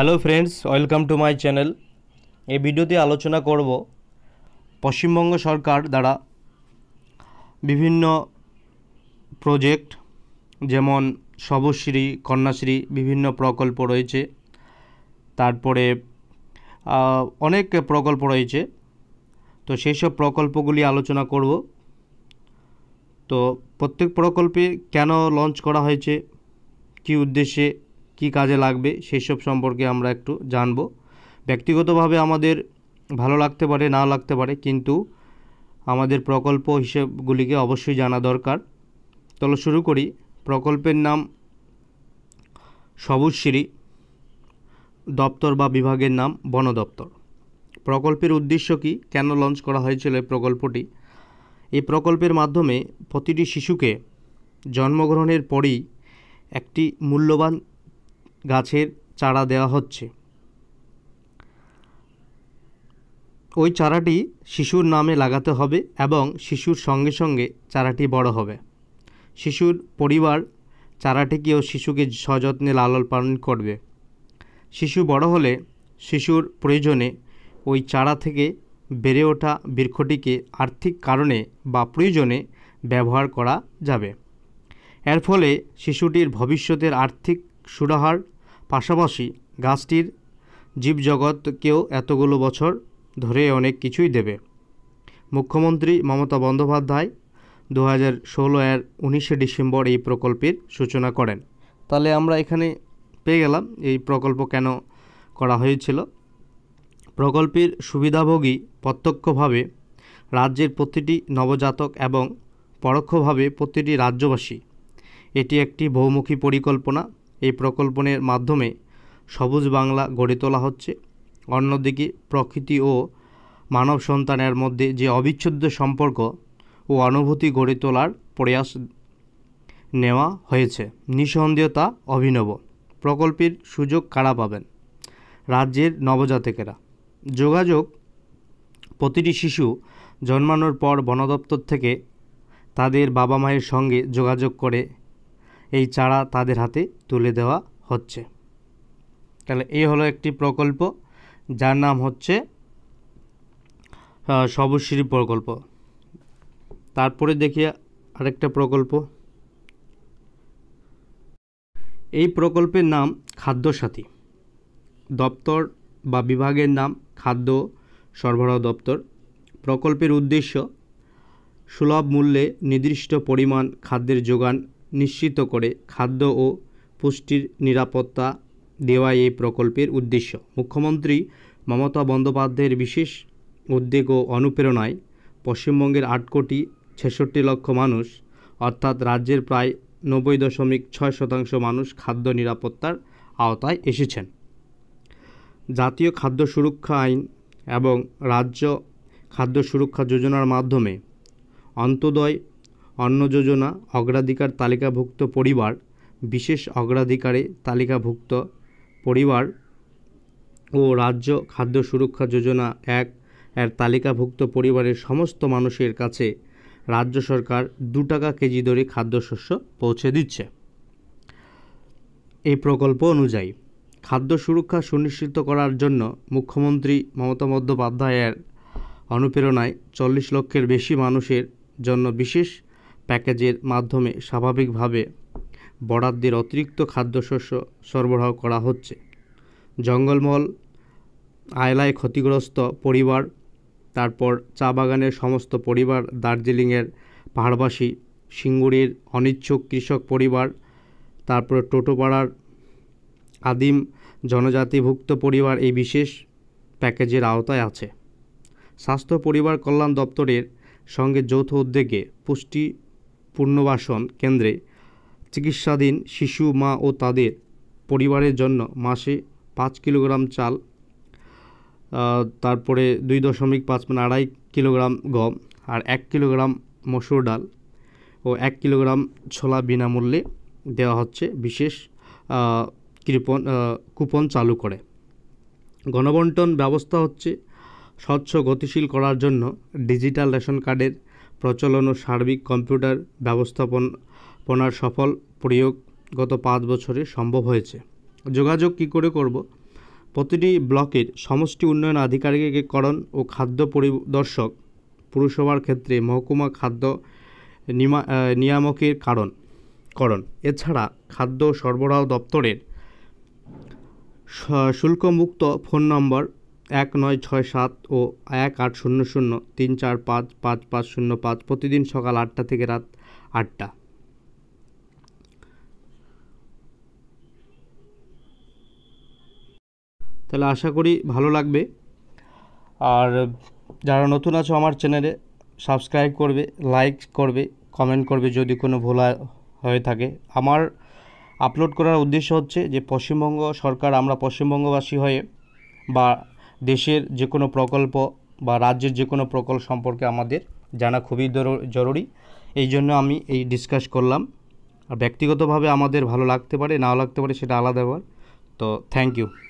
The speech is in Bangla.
hello friends welcome to my channel এই ভিডিওতে আলোচনা করব পশ্চিমবঙ্গ সরকার দ্বারা বিভিন্ন প্রজেক্ট যেমন শবশ্রী কন্যাশ্রী বিভিন্ন প্রকল্প রয়েছে তারপরে অনেক প্রকল্প রয়েছে তো সেই সব প্রকল্পগুলি আলোচনা করব তো প্রত্যেক প্রকল্পে কেন লঞ্চ করা হয়েছে কি উদ্দেশ্যে কি কাজে লাগবে সেসব সম্পর্কে আমরা একটু জানব ব্যক্তিগতভাবে আমাদের ভালো লাগতে পারে না লাগতে পারে কিন্তু আমাদের প্রকল্প হিসেবগুলিকে অবশ্যই জানা দরকার তাহলে শুরু করি প্রকল্পের নাম সবুজ দপ্তর বা বিভাগের নাম বন দপ্তর প্রকল্পের উদ্দেশ্য কি কেন লঞ্চ করা হয়েছিল এই প্রকল্পটি এই প্রকল্পের মাধ্যমে প্রতিটি শিশুকে জন্মগ্রহণের পরেই একটি মূল্যবান গাছের চারা দেওয়া হচ্ছে ওই চারাটি শিশুর নামে লাগাতে হবে এবং শিশুর সঙ্গে সঙ্গে চারাটি বড় হবে শিশুর পরিবার চারাটিকেও শিশুকে সযত্নে লালন পালন করবে শিশু বড় হলে শিশুর প্রয়োজনে ওই চারা থেকে বেড়ে ওঠা বৃক্ষটিকে আর্থিক কারণে বা প্রয়োজনে ব্যবহার করা যাবে এর ফলে শিশুটির ভবিষ্যতের আর্থিক সুরাহার পাশাপাশি গাছটির জীবজগৎকেও এতগুলো বছর ধরে অনেক কিছুই দেবে মুখ্যমন্ত্রী মমতা বন্দ্যোপাধ্যায় দু হাজার ষোলো এর উনিশে ডিসেম্বর এই প্রকল্পের সূচনা করেন তাহলে আমরা এখানে পেয়ে গেলাম এই প্রকল্প কেন করা হয়েছিল প্রকল্পের সুবিধাভোগী প্রত্যক্ষভাবে রাজ্যের প্রতিটি নবজাতক এবং পরোক্ষভাবে প্রতিটি রাজ্যবাসী এটি একটি বহুমুখী পরিকল্পনা এই প্রকল্পনের মাধ্যমে সবুজ বাংলা গড়ে তোলা হচ্ছে অন্যদিকে প্রকৃতি ও মানব সন্তানের মধ্যে যে অবিচ্ছেদ্য সম্পর্ক ও অনুভূতি গড়ে তোলার প্রয়াস নেওয়া হয়েছে নিঃসন্দেহতা অভিনব প্রকল্পের সুযোগ কারা পাবেন রাজ্যের নবজাতকেরা যোগাযোগ প্রতিটি শিশু জন্মানোর পর বনদপ্তর থেকে তাদের বাবা মায়ের সঙ্গে যোগাযোগ করে এই চারা তাদের হাতে তুলে দেওয়া হচ্ছে তাহলে এই হলো একটি প্রকল্প যার নাম হচ্ছে সবশ্রী প্রকল্প তারপরে দেখি আরেকটা প্রকল্প এই প্রকল্পের নাম খাদ্যসাথী দপ্তর বা বিভাগের নাম খাদ্য সরবরাহ দপ্তর প্রকল্পের উদ্দেশ্য সুলভ মূল্যে নির্দিষ্ট পরিমাণ খাদ্যের যোগান নিশ্চিত করে খাদ্য ও পুষ্টির নিরাপত্তা দেওয়া এই প্রকল্পের উদ্দেশ্য মুখ্যমন্ত্রী মমতা বন্দ্যোপাধ্যায়ের বিশেষ উদ্যোগ ও অনুপ্রেরণায় পশ্চিমবঙ্গের আট কোটি ছেষট্টি লক্ষ মানুষ অর্থাৎ রাজ্যের প্রায় নব্বই দশমিক ছয় শতাংশ মানুষ খাদ্য নিরাপত্তার আওতায় এসেছেন জাতীয় খাদ্য সুরক্ষা আইন এবং রাজ্য খাদ্য সুরক্ষা যোজনার মাধ্যমে অন্তোদয় অন্ন যোজনা অগ্রাধিকার তালিকাভুক্ত পরিবার বিশেষ অগ্রাধিকারে তালিকাভুক্ত পরিবার ও রাজ্য খাদ্য সুরক্ষা যোজনা এক এর তালিকাভুক্ত পরিবারের সমস্ত মানুষের কাছে রাজ্য সরকার দু টাকা কেজি দরে খাদ্যশস্য পৌঁছে দিচ্ছে এই প্রকল্প অনুযায়ী খাদ্য সুরক্ষা সুনিশ্চিত করার জন্য মুখ্যমন্ত্রী মমতা বন্দ্যোপাধ্যায়ের অনুপ্রেরণায় চল্লিশ লক্ষের বেশি মানুষের জন্য বিশেষ প্যাকেজের মাধ্যমে স্বাভাবিকভাবে বরাদ্দের অতিরিক্ত খাদ্যশস্য সরবরাহ করা হচ্ছে জঙ্গলমহল আয়লায় ক্ষতিগ্রস্ত পরিবার তারপর চা বাগানের সমস্ত পরিবার দার্জিলিংয়ের পাহাড়বাসী সিঙ্গুড়ির অনিচ্ছুক কৃষক পরিবার তারপর টোটোপাড়ার আদিম জনজাতিভুক্ত পরিবার এই বিশেষ প্যাকেজের আওতায় আছে স্বাস্থ্য পরিবার কল্যাণ দপ্তরের সঙ্গে যৌথ উদ্যোগে পুষ্টি পুনর্বাসন কেন্দ্রে চিকিৎসাধীন শিশু মা ও তাদের পরিবারের জন্য মাসে পাঁচ কিলোগ্রাম চাল তারপরে দুই দশমিক পাঁচ মানে আড়াই কিলোগ্রাম গম আর এক কিলোগ্রাম মসুর ডাল ও এক কিলোগ্রাম ছোলা বিনামূল্যে দেওয়া হচ্ছে বিশেষ কৃপন কুপন চালু করে গণবন্টন ব্যবস্থা হচ্ছে স্বচ্ছ গতিশীল করার জন্য ডিজিটাল রেশন কার্ডের প্রচলন ও সার্বিক কম্পিউটার ব্যবস্থাপনার সফল প্রয়োগ গত পাঁচ বছরে সম্ভব হয়েছে যোগাযোগ কি করে করব প্রতিটি ব্লকের সমষ্টি উন্নয়ন আধিকারিকীকরণ ও খাদ্য পরিদর্শক পুরসভার ক্ষেত্রে মহকুমা খাদ্য নিয়ামকের কারণ করণ এছাড়া খাদ্য সরবরাহ দপ্তরের শুল্কমুক্ত ফোন নম্বর এক নয় ছয় সাত ও এক আট শূন্য শূন্য তিন চার পাঁচ পাঁচ পাঁচ শূন্য পাঁচ প্রতিদিন সকাল আটটা থেকে রাত আটটা তাহলে আশা করি ভালো লাগবে আর যারা নতুন আছো আমার চ্যানেলে সাবস্ক্রাইব করবে লাইক করবে কমেন্ট করবে যদি কোনো ভোলা হয়ে থাকে আমার আপলোড করার উদ্দেশ্য হচ্ছে যে পশ্চিমবঙ্গ সরকার আমরা পশ্চিমবঙ্গবাসী হয়ে বা দেশের যে কোনো প্রকল্প বা রাজ্যের যে কোনো প্রকল্প সম্পর্কে আমাদের জানা খুবই জরুরি এই জন্য আমি এই ডিসকাস করলাম আর ব্যক্তিগতভাবে আমাদের ভালো লাগতে পারে নাও লাগতে পারে সেটা আলাদা ব্যাপার তো থ্যাংক ইউ